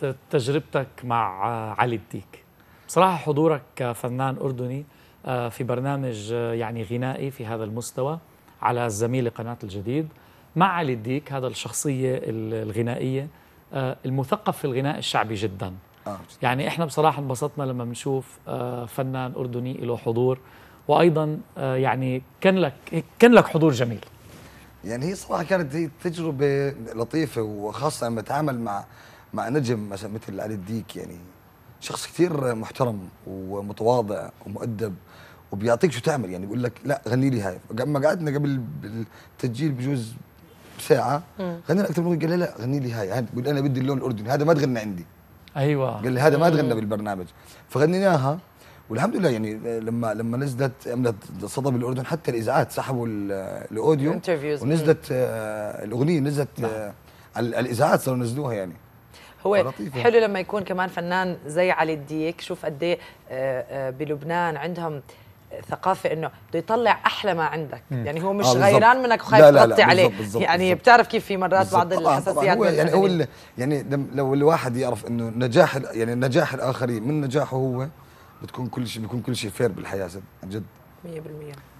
كانت تجربتك مع آه، علي الديك بصراحة حضورك كفنان أردني آه، في برنامج آه، يعني غنائي في هذا المستوى على الزميلة قناة الجديد مع علي الديك هذا الشخصية الغنائية المثقف في الغناء الشعبي جدا يعني احنا بصراحة انبسطنا لما بنشوف فنان أردني له حضور وأيضا يعني كان لك كان لك حضور جميل يعني هي صراحه كانت هي تجربه لطيفه وخاصه لما بتعامل مع مع نجم مثلا مثل علي الديك يعني شخص كثير محترم ومتواضع ومؤدب وبيعطيك شو تعمل يعني بيقول لك لا غني لي هاي لما قعدنا قبل التسجيل بجوز ساعه غنينا اكثر من قال لي لا غني لي هاي بيقول انا بدي اللون الاردني هذا ما تغنى عندي ايوه قال لي هذا ما تغنى بالبرنامج فغنيناها والحمد لله يعني آه، لما لما نزلت عملت صدى بالاردن حتى الاذاعات سحبوا آه، الاوديو ونزلت آه، الاغنيه نزلت نعم. على الاذاعات صاروا ينزلوها يعني هو حلو لما يكون كمان فنان زي علي الديك شوف قد ايه آه، آه، بلبنان عندهم ثقافه انه بده يطلع احلى ما عندك مم. يعني هو آه، مش آه غيران منك وخايف تغطي عليه بالزبط بالزبط يعني بالزبط بتعرف كيف في مرات بالزبط. بعض الحساسيات يعني هو يعني هو يعني لو الواحد يعرف انه نجاح يعني نجاح الاخرين من نجاحه هو بتكون كل شيء بيكون كل شيء فير بالحياه عن جد 100%